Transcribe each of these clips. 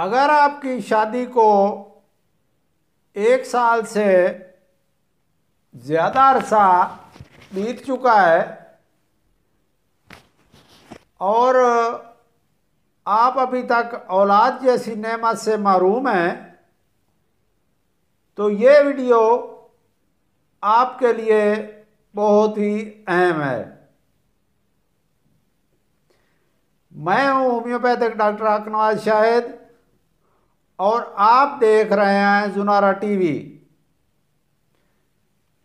अगर आपकी शादी को एक साल से ज़्यादा अरसा बीत चुका है और आप अभी तक औलाद जैसी नेमत से महरूम हैं तो ये वीडियो आपके लिए बहुत ही अहम है मैं हूँ होम्योपैथिक डॉक्टर अकनवाज शाहिद और आप देख रहे हैं जुनारा टीवी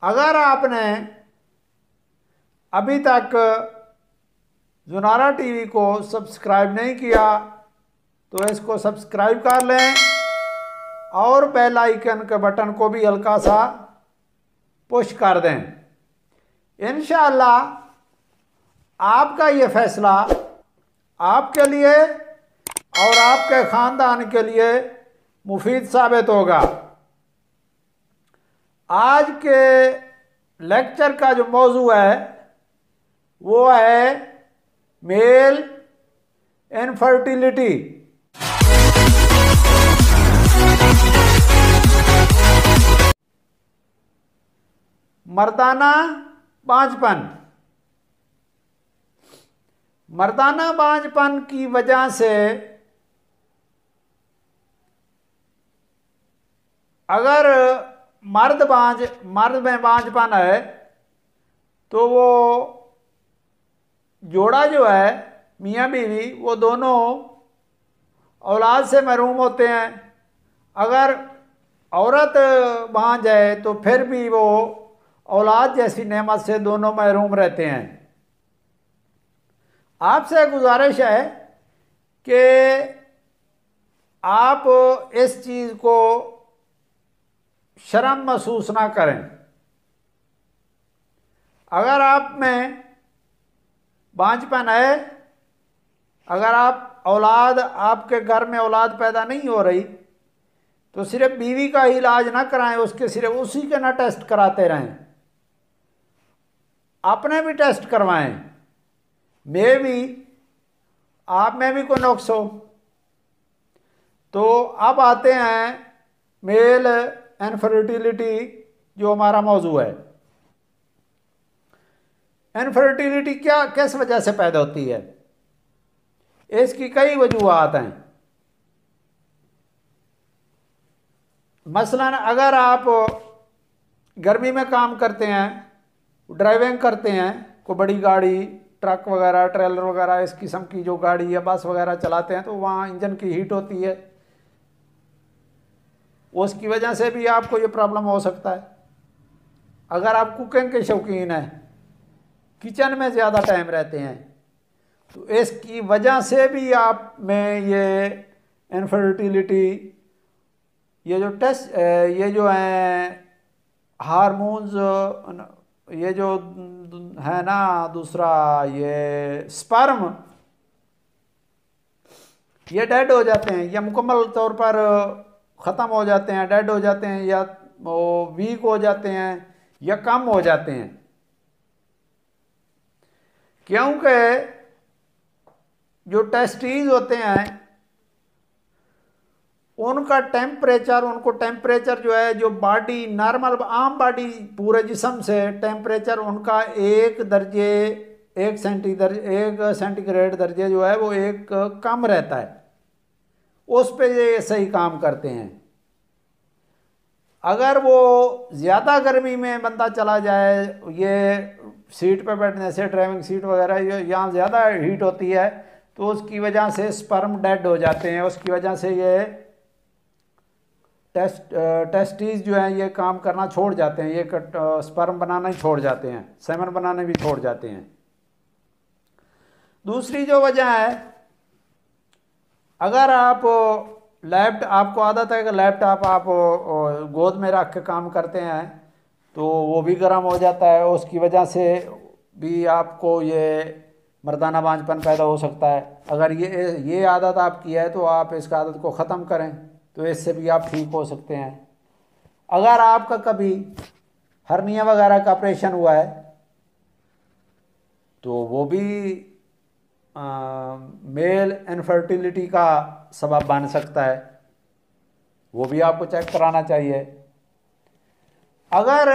अगर आपने अभी तक जुनारा टीवी को सब्सक्राइब नहीं किया तो इसको सब्सक्राइब कर लें और बेल आइकन के बटन को भी हल्का सा पुश कर दें इन आपका ये फैसला आपके लिए और आपके ख़ानदान के लिए मुफीद साबित होगा आज के लेक्चर का जो मौजू है वो है मेल इनफर्टिलिटी मर्दाना बांझपन मर्दाना बांझपन की वजह से अगर मर्द बांझ मर्द में बांझपन है तो वो जोड़ा जो है मियाँ बीवी वो दोनों औलाद से महरूम होते हैं अगर औरत बांझ है तो फिर भी वो औलाद जैसी नेमत से दोनों महरूम रहते हैं आपसे गुजारिश है कि आप इस चीज़ को शर्म महसूस ना करें अगर आप में बांझपन है अगर आप औलाद आपके घर में औलाद पैदा नहीं हो रही तो सिर्फ बीवी का इलाज ना कराएं उसके सिर्फ उसी के ना टेस्ट कराते रहें अपने भी टेस्ट करवाएं मे भी आप में भी कोई नुक्स हो तो अब आते हैं मेल इनफर्टिलिटी जो हमारा मौजू है इनफर्टिलिटी क्या किस वजह से पैदा होती है इसकी कई वजूहत हैं मसलन अगर आप गर्मी में काम करते हैं ड्राइविंग करते हैं को बड़ी गाड़ी ट्रक वगैरह ट्रेलर वगैरह इस किस्म की जो गाड़ी या बस वगैरह चलाते हैं तो वहाँ इंजन की हीट होती है उसकी वजह से भी आपको ये प्रॉब्लम हो सकता है अगर आप कुकिंग के शौकीन हैं किचन में ज़्यादा टाइम रहते हैं तो इसकी वजह से भी आप में ये इनफर्टिलिटी ये जो टेस्ट ये जो हैं हारमोन्स ये जो है ना दूसरा ये स्पर्म ये डेड हो जाते हैं ये मुकम्मल तौर पर ख़त्म हो जाते हैं डेड हो जाते हैं या वो वीक हो जाते हैं या कम हो जाते हैं क्योंकि जो टेस्टीज होते हैं उनका टेम्परेचर उनको टेम्परेचर जो है जो बॉडी नॉर्मल आम बॉडी पूरे जिसम से टेम्परेचर उनका एक दर्जे एक सेंटीग्रेड एक सेंटीग्रेड दर्जे जो है वो एक कम रहता है उस पर ये सही काम करते हैं अगर वो ज़्यादा गर्मी में बंदा चला जाए ये सीट पर बैठने से ड्राइविंग सीट वगैरह यहाँ ज़्यादा हीट होती है तो उसकी वजह से स्पर्म डेड हो जाते हैं उसकी वजह से ये टेस्ट टेस्टीज जो हैं ये काम करना छोड़ जाते हैं ये कट, स्पर्म बनाना ही छोड़ जाते हैं सेमन बनाने भी छोड़ जाते हैं दूसरी जो वजह है अगर आप लेफ्ट आपको आदत है कि लैपटॉप आप गोद में रख के काम करते हैं तो वो भी गर्म हो जाता है उसकी वजह से भी आपको ये मर्दाना बांझपन पैदा हो सकता है अगर ये ये आदत आपकी है तो आप इस आदत को ख़त्म करें तो इससे भी आप ठीक हो सकते हैं अगर आपका कभी हर्निया वगैरह का ऑपरेशन हुआ है तो वो भी मेल इनफर्टिलिटी का सबब बन सकता है वो भी आपको चेक कराना चाहिए अगर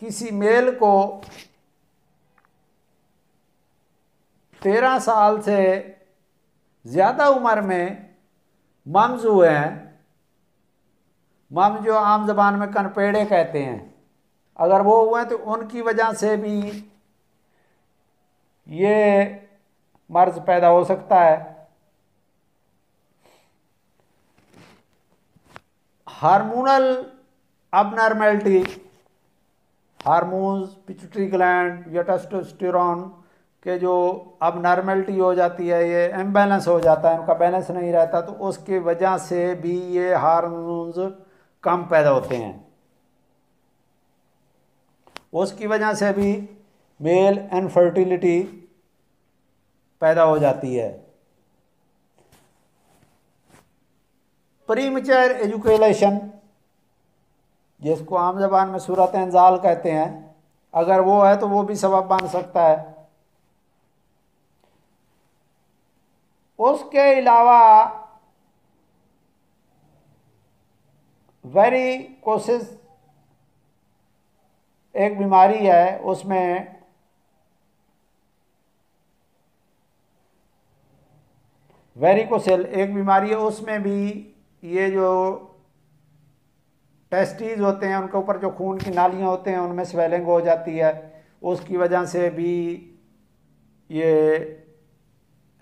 किसी मेल को तेरह साल से ज़्यादा उम्र में मम्ज हुए हैं मम जो आम जबान में कनपेड़े कहते हैं अगर वो हुए हैं तो उनकी वजह से भी ये मर्ज पैदा हो सकता है hormonal abnormality hormones pituitary gland या टेस्टोस्टेरॉन के जो अबनॉर्मेलिटी हो जाती है ये इम्बैलेंस हो जाता है उनका बैलेंस नहीं रहता तो उसकी वजह से भी ये हार्मोन्स कम पैदा होते हैं उसकी वजह से भी मेल इनफर्टिलिटी पैदा हो जाती है प्रीमचर एजुकेशन जिसको आम जबान में सूरत इंजाल कहते हैं अगर वो है तो वो भी सबब बन सकता है उसके अलावा वेरी कोशिश एक बीमारी है उसमें वेरिकोसेल एक बीमारी है उसमें भी ये जो टेस्टीज होते हैं उनके ऊपर जो खून की नालियाँ होते हैं उनमें स्वेलिंग हो जाती है उसकी वजह से भी ये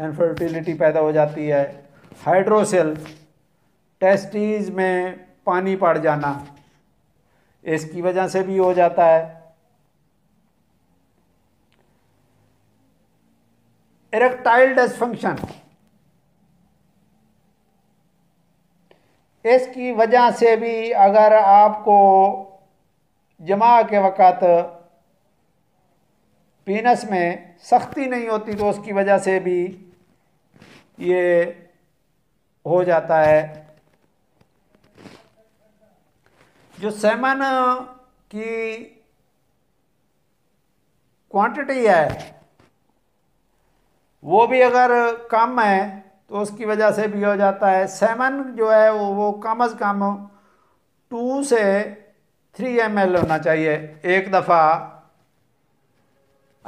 इनफर्टिलिटी पैदा हो जाती है हाइड्रोसेल टेस्टीज में पानी पड़ जाना इसकी वजह से भी हो जाता है इरेक्टाइल डिसफंक्शन इसकी वजह से भी अगर आपको जमा के वक़्त पीनस में सख्ती नहीं होती तो उसकी वजह से भी ये हो जाता है जो सेमन की क्वांटिटी है वो भी अगर कम है तो उसकी वजह से भी हो जाता है सेवन जो है वो वो कम अज़ कम टू से थ्री एम एल होना चाहिए एक दफ़ा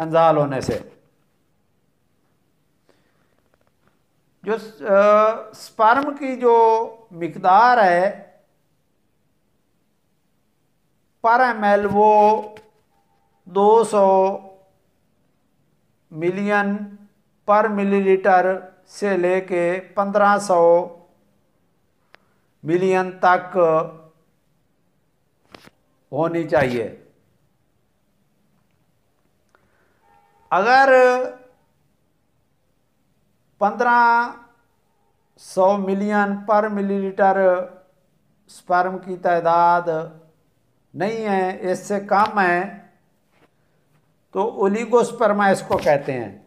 अंजाल होने से जो स्पर्म की जो मकदार है पर एम एल वो 200 मिलियन पर मिलीलीटर से लेके 1500 मिलियन तक होनी चाहिए अगर 1500 मिलियन पर मिलीलीटर स्पर्म की तादाद नहीं है इससे कम है तो ओलिगोस्पर्मा इसको कहते हैं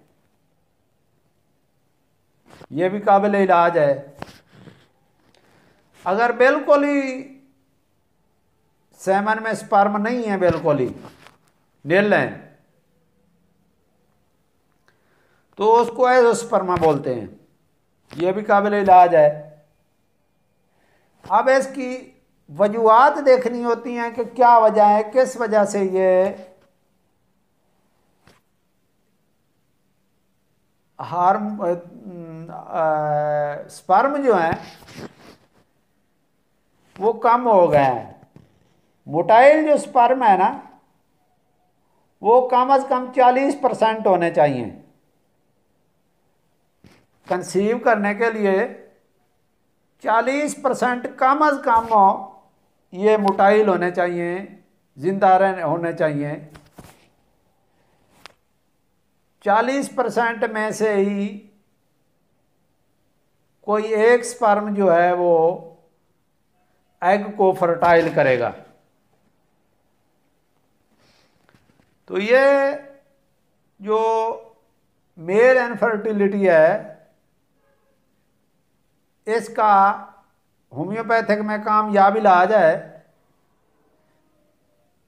ये भी काबिल इलाज है अगर बिल्कुल ही सेमन में स्पर्म नहीं है बिल्कुल ही नील लें तो उसको एजोस्पर्मा बोलते हैं यह भी काबिल इलाज है अब इसकी वजूहत देखनी होती हैं कि क्या वजह है किस वजह से ये हार्म स्पर्म जो हैं वो कम हो गए हैं मोटाइल जो स्पर्म है ना वो कम अज कम 40 परसेंट होने चाहिए कंसीव करने के लिए 40 परसेंट कम अज कम हो ये मोटाइल होने चाहिए ज़िंदा रहने होने चाहिए चालीस परसेंट में से ही कोई एक स्पर्म जो है वो एग को फर्टाइल करेगा तो ये जो मेल इनफर्टिलिटी है इसका होम्योपैथिक में कामयाब इलाज है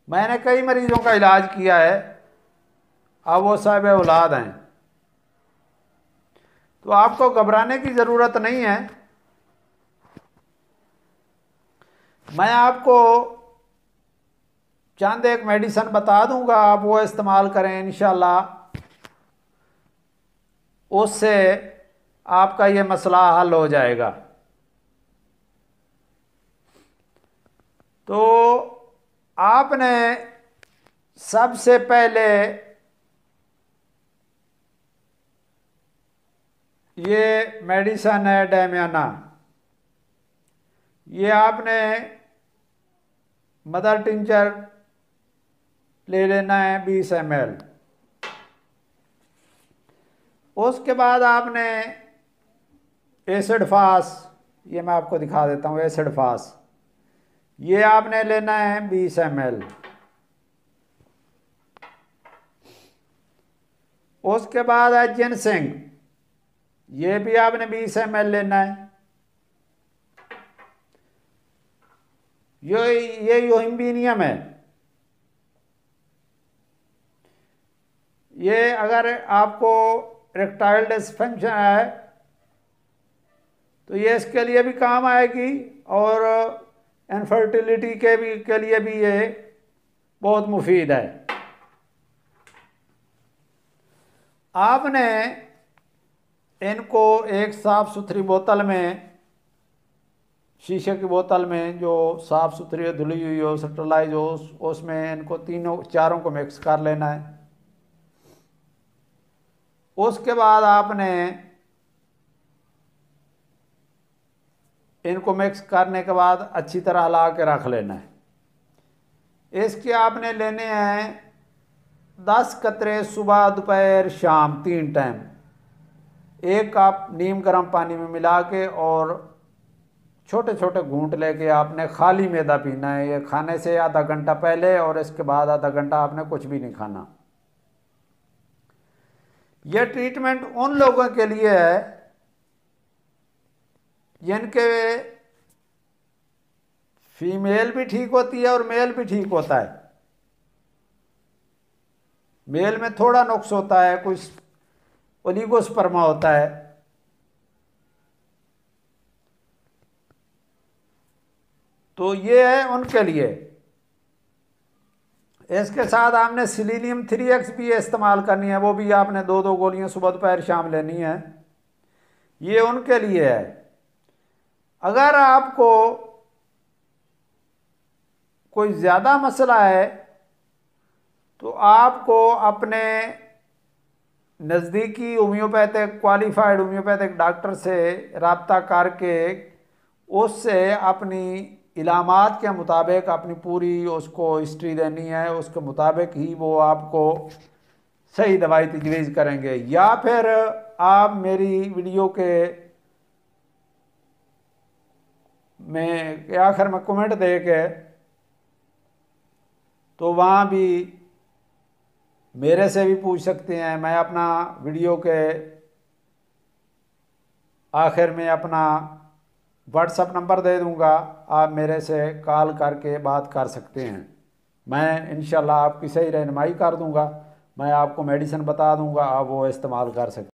मैंने कई मरीजों का इलाज किया है अब वो साहब औलाद हैं तो आपको घबराने की ज़रूरत नहीं है मैं आपको चंद एक मेडिसन बता दूंगा आप वो इस्तेमाल करें इन उससे आपका ये मसला हल हो जाएगा तो आपने सबसे पहले ये मेडिसन है डैमियाना ये आपने मदर टिंचर ले लेना है 20 एम उसके बाद आपने एसिड फास ये मैं आपको दिखा देता हूँ एसिड फास ये आपने लेना है 20 एम उसके बाद है जिनसिंग ये भी आपने 20 एम लेना है यो ये नियम है ये अगर आपको रेक्टाइल डिस्फंक्शन है तो ये इसके लिए भी काम आएगी और इनफर्टिलिटी के भी के लिए भी ये बहुत मुफीद है आपने इनको एक साफ़ सुथरी बोतल में शीशे की बोतल में जो साफ़ सुथरी हो धुली हुई हो सटलाइज हो उसमें इनको तीनों चारों को मिक्स कर लेना है उसके बाद आपने इनको मिक्स करने के बाद अच्छी तरह हिला के रख लेना है इसके आपने लेने हैं दस कतरे सुबह दोपहर शाम तीन टाइम एक कप नीम गर्म पानी में मिला के और छोटे छोटे घूंट लेके आपने खाली मैदा पीना है ये खाने से आधा घंटा पहले और इसके बाद आधा घंटा आपने कुछ भी नहीं खाना यह ट्रीटमेंट उन लोगों के लिए है जिनके फीमेल भी ठीक होती है और मेल भी ठीक होता है मेल में थोड़ा नुक्स होता है कुछ ओलिगोस्पर्मा होता है तो ये है उनके लिए इसके साथ आपने सिलीनियम थ्री एक्स भी इस्तेमाल करनी है वो भी आपने दो दो गोलियां सुबह दोपहर शाम लेनी है ये उनके लिए है अगर आपको कोई ज़्यादा मसला है तो आपको अपने नज़दीकी होम्योपैथिक क्वालिफाइड होम्योपैथिक डॉक्टर से रबता करके उससे अपनी इलामत के मुताबिक अपनी पूरी उसको हिस्ट्री देनी है उसके मुताबिक ही वो आपको सही दवाई तजवीज़ करेंगे या फिर आप मेरी वीडियो के में आखिर में कमेंट दे के तो वहाँ भी मेरे से भी पूछ सकते हैं मैं अपना वीडियो के आखिर में अपना व्हाट्सअप नंबर दे दूंगा आप मेरे से कॉल करके बात कर सकते हैं मैं इन आपकी सही रहनमाई कर दूंगा मैं आपको मेडिसिन बता दूंगा आप वो इस्तेमाल कर सकते